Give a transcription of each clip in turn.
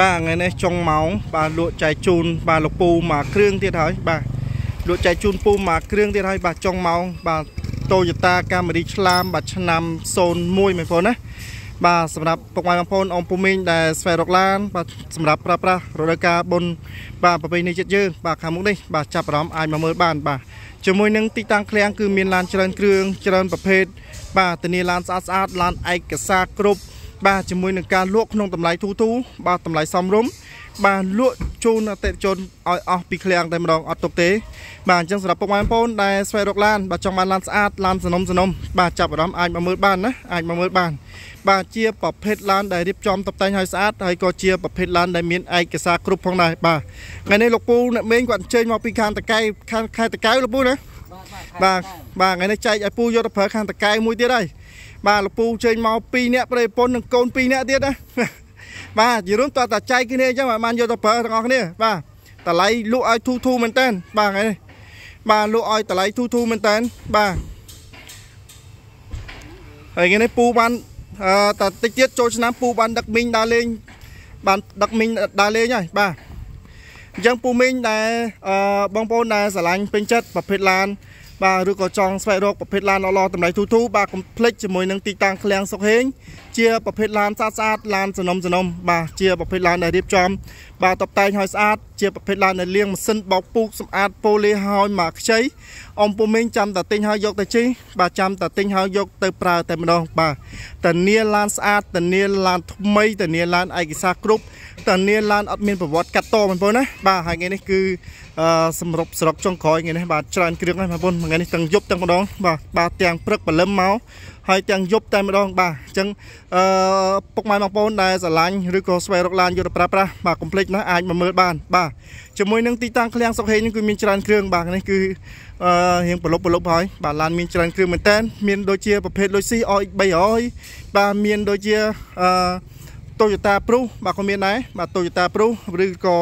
បាទថ្ងៃនេះចុងម៉ោងបាទលក់ចែកជូនបាទលោកពូមកគ្រឿងទៀតហើយបាទលក់ចែកជូនពូមកគ្រឿងទៀតហើយបាទចុងម៉ោង បាទ Toyota Camry ឆ្លាម បាទឆ្នាំ01បងប្អូនណាបាទសម្រាប់ពុកម៉ែបងប្អូនអ៊ំពូមីងដែលស្វែងរកឡានបាទសម្រាប់ប្រើប្រាស់រដូវកាលបុណ្យបាទប្រពៃណីជាតិយើងបាទខាងមុខនេះបាទចាប់អារម្មណ៍អាចមកមើលបាន បាទជាមួយនឹងទីតាំងឃ្លាំងគឺមានឡានច្រើនគ្រឿងច្រើនប្រភេទបាទធានាឡានស្អាតស្អាតឡានឯកសារគ្រប់បាទជាមួយនឹងការលក់ក្នុងតម្លៃទូទូបាទតម្លៃសមរម្យបាទលក់ជូនអតិថិជនឲ្យអស់ពីឃ្លាំងតែម្ដងអត់ទុកទេបាទអញ្ចឹងសម្រាប់ពុកម៉ែបងប្អូនដែលស្វែងរកឡានបាទចង់បានឡានស្អាតឡានសនុំសនុំបាទចាប់អារម្មណ៍អាចមកមើលបានណាអាចមកមើលបានបាទជាប្រភេទឡានដែលរៀបចំតុបតែងឲ្យស្អាតហើយក៏ជាប្រភេទឡានដែលមានឯកសារគ្រប់ផងដែរបាទថ្ងៃនេះលោកពូអ្នក មេងគាត់អញ្ជើញមកពីខាងតកែខាងខេត្តតកែវលោកពូណាបាទបាទថ្ងៃនេះចែកឲ្យពូយកទៅប្រើខាងតកែវមួយទៀតហើយបាទលពូជើញមក2នាក់ប្រេពន្ធនិងកូន2នាក់ទៀតណាបាទជារួមតើតាចៃគ្នាអញ្ចឹងបានយកទៅប្រើទាំងអស់គ្នាបាទតម្លៃលក់ឲ្យធូធូមែនតើបាទថ្ងៃនេះបាទលក់ឲ្យតម្លៃធូធូមែនតើបាទហើយថ្ងៃនេះពូបានតាតិចទៀតចូលឆ្នាំពូបាន ដឹកមីងដើរលេងបានដឹកមីងដើរលេងហើយបាទអញ្ចឹងពូមីងដែលបងប្អូនដែលស្រឡាញ់ពេញចិត្តប្រភេទឡានបាទឬក៏ចង់ស្វែងរកប្រភេទឡានល្អៗតម្លៃទូទៅបាទកុំភ្លេចជាមួយនឹងទីតាំងឃ្លាំងសុខហេងជាប្រភេទឡានស្អាតស្អាតឡានសនំសនំ បាទជាប្រភេទឡានដែលរៀបចំបាទតុបតែងឲ្យស្អាតជាប្រភេទឡានដែលលាងម៉ាស៊ីនបោកពូកសម្អាតប៉ូលីឲ្យមកខ្ចីអំពុំមីងចាំតែទិញឲ្យយកទៅជិះបាទចាំតែទិញឲ្យយកទៅប្រើតែម្ដងបាទតានីឡានស្អាតតានីឡានថ្មីតានីឡានឯកសារគ្រប់តានីឡានអត់មានប្រវត្តិកាត់តបងប្អូនណាបាទហើយថ្ងៃនេះគឺសម្រុបស្រុកចុងក្រោយថ្ងៃនេះបាទច្រើនគ្រឿងហើយបងប្អូនថ្ងៃនេះទាំងយប់ទាំងម្ដងបាទបាទទាំងព្រឹកព្រលឹមមកហើយទាំងយប់តែម្ដង បាទអញ្ចឹងអឺពុកម៉ែបងប្អូនដែលស្រឡាញ់ឬក៏ស្វែងរកឡានយន្តប្រើប្រាស់បាទកុំភ្លេចណាអាចមកមើលបានបាទជាមួយនឹងទីតាំងឃ្លាំងសុខហេងនេះគឺមានច្រើនគ្រឿងបាទនេះគឺអឺរៀងប្រលប់ប្រលប់ហើយបាទឡានមានច្រើនគ្រឿងមែនតើមានដូចជាប្រភេទលុយស៊ី OX300 បាទមានដូចជាអឺ Toyota Prius បាទក៏មានដែរបាទ Toyota Prius ឬក៏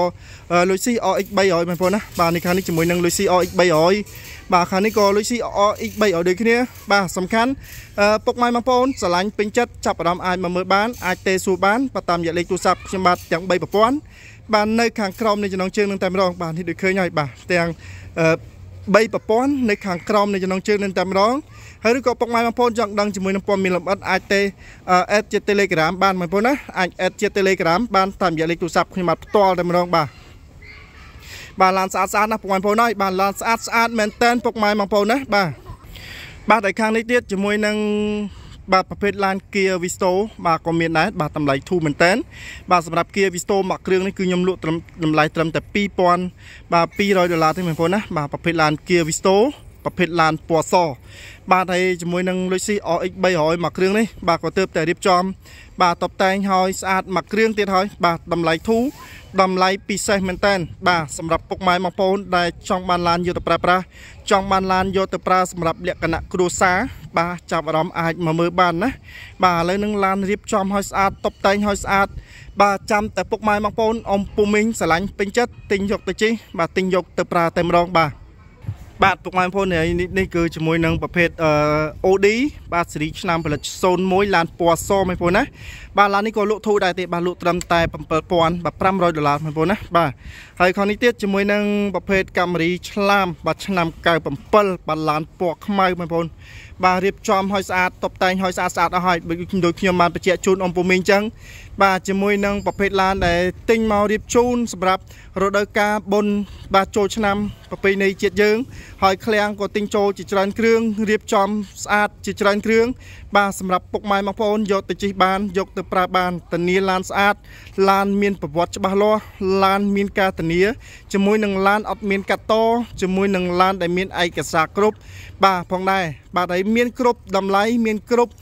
Lucy RX 300បងប្អូនណាបាទនេះខាងនេះជាមួយនឹង Lucy RX 300បាទខាងនេះក៏ Lucy RX 300ដូចគ្នា បាទសំខាន់ពុកម៉ែបងប្អូនស្រឡាញ់ពេញចិត្តចាប់អារម្មណ៍អាចមកមើលបានអាចទេសួរបានបាទតាមរយៈលេខទូរស័ព្ទខ្ញុំបាទទាំង3ប្រព័ន្ធបាទនៅខាងក្រោមនៃចំណងជើងនឹងតែម្ដងបាទនេះដូចឃើញហើយបាទទាំង3ប្រព័ន្ធនៅខាងក្រោមនៃចំណងជើងនឹងតែម្ដងហើយឬក៏ពុកម៉ែបងប្អូនចង់ដឹងជាមួយនឹងព័ត៌មានលម្អិតអាចទេអេតជា Telegram បានបងប្អូនណាអាចអេតជា Telegram បានតាមរយៈលេខទូរស័ព្ទខ្ញុំបាទផ្ទាល់តែម្ដងបាទបាទឡានស្អាតស្អាតណាពុកម៉ែបងប្អូនហើយបាទឡានស្អាតស្អាតមែនតែនពុកម៉ែបងប្អូនណាបាទបាទតែខាងនេះទៀតជាមួយនឹងបាទប្រភេទឡាន Kia Visto បាទក៏មានដែរបាទតម្លៃធូរមែនតើបាទសម្រាប់ Kia Visto មកគ្រឿងនេះគឺខ្ញុំលក់ត្រឹមតម្លៃត្រឹមតែ2000បាទ200ដុល្លារទេបងប្អូនណាបាទប្រភេទឡាន Kia Visto ប្រភេទឡានពណ៌សបាទហើយជាមួយនឹងលុយស៊ី RX 300មួយគ្រឿងនេះបាទក៏ទើបតែរៀបចំ បាទតបតែងឲ្យស្អាតមួយគ្រឿងទៀតហើយបាទតម្លៃធូរតម្លៃពិសេសមែនតែនបាទសម្រាប់ពុកម៉ែបងប្អូនដែលចង់បានឡានយកទៅប្រើប្រាស់ចង់បានឡានយកទៅប្រើសម្រាប់លក្ខណៈគ្រួសារបាទចាប់អារម្មណ៍អាចមកមើលបានណាបាទឥឡូវនឹងឡានរៀបចំឲ្យស្អាតតុបតែងឲ្យស្អាតបាទចាំតែពុកម៉ែបងប្អូនអ៊ំពុំមីងស្រឡាញ់ពេញចិត្តទិញយកទៅជិះបាទទិញយកទៅប្រើតែម្ដងបាទបាទពុកម៉ែបងប្អូននេះគឺជាមួយនឹងប្រភេទ OD បាទស៊េរីឆ្នាំផលិត01ឡានពណ៌សបងប្អូនណាបាទឡាននេះក៏លក់ធូរដែរទេបាទលក់ត្រឹមតែ7500ដុល្លារបងប្អូនណាបាទហើយខោនេះទៀតជាមួយនឹងប្រភេទកាមេរីឆ្លាម បាទឆ្នាំ97បាទឡានពណ៌ខ្មៅបងប្អូនបាទរៀបចំឲ្យស្អាតតុបតែងឲ្យស្អាតស្អាតអស់ហើយដូចខ្ញុំបានបញ្ជាក់ជូនអំពូមីងអញ្ចឹងបាទជាមួយនឹងប្រភេទឡានដែលទិញមករៀបជូនសម្រាប់រដូវកាលបុណ្យបាទចូលឆ្នាំប្រពៃណីជាតិយើងហើយឃ្លាំងក៏ទិញចូលជាច្រើនគ្រឿងរៀបចំស្អាតជាច្រើនគ្រឿងបាទសម្រាប់ពុកម៉ែបងប្អូនយកទៅជិះបានយកទៅប្រើបានធានាឡានស្អាតឡានមានប្រវត្តិច្បាស់លាស់ឡានមានការធានាជាមួយនឹងឡានអត់មានកាត់តជាមួយនឹងឡានដែលមានឯកសារគ្រប់បាទផងដែរបាទហើយមាន គ្រប់តម្លៃមានគ្រប់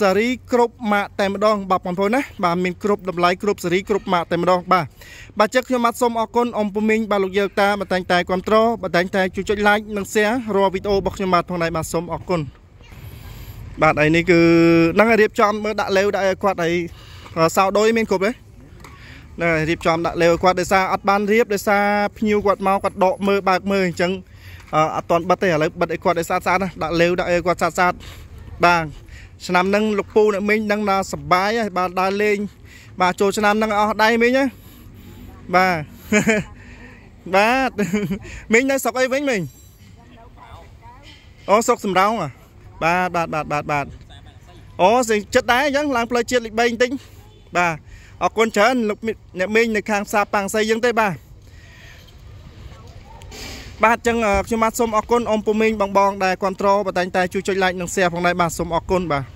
សារីគ្រប់ម៉ាកតែម្ដងបាទបងប្អូនណាបាទមានគ្រប់តម្លៃគ្រប់សារីគ្រប់ម៉ាកតែម្ដងបាទបាទចឹងខ្ញុំបាទសូមអរគុណអំពមីងបាទលោកយើងតាបាទតែងតែគ្រប់ត្របាទតែងតែជួយចុច like និង share រាល់វីដេអូរបស់ខ្ញុំបាទផងដែរបាទសូមអរគុណបាទអីនេះគឺហ្នឹងរៀបចំមើលដាក់លេវដាក់ឲ្យគាត់ឲ្យសោដោយមានគ្រប់ទេណារៀបចំដាក់លេវគាត់ដោយសារអត់បានរៀបដោយសារភ្ញៀវគាត់មកគាត់ដកមើលបើកមើលអញ្ចឹងអត់តន់បិទទេឥឡូវបិទឲ្យគាត់ឲ្យស្អាតស្អាតណាដាក់លេវដាក់ឲ្យគាត់ស្អាតស្អាតបាទឆ្នាំហ្នឹងលោកពូអ្នកមីងដឹងថាសបាយហើយបាទដើរលេងបាទចូលឆ្នាំហ្នឹងអស់ដៃមីងណាបាទបាទមីងនៅស្រុកអីវិញមីងអូស្រុកសំរោងអ្ហ៎បាទបាទបាទបាទបាទអូសេចិត្តដែរអញ្ចឹងឡើងផ្លូវជាតិលេខ3បន្តិចបាទអរគុណច្រើនលោកអ្នកមីងនៅខាងផ្សារប៉ាំងសៃអញ្ចឹងទេបាទបាទអញ្ចឹងខ្ញុំបាទសូមអរគុណអ៊ំពូមីងបងបងដែលគ្រប់គ្រងបតែងតែជួយចុច like និង share ផងដែរបាទសូមអរគុណបាទ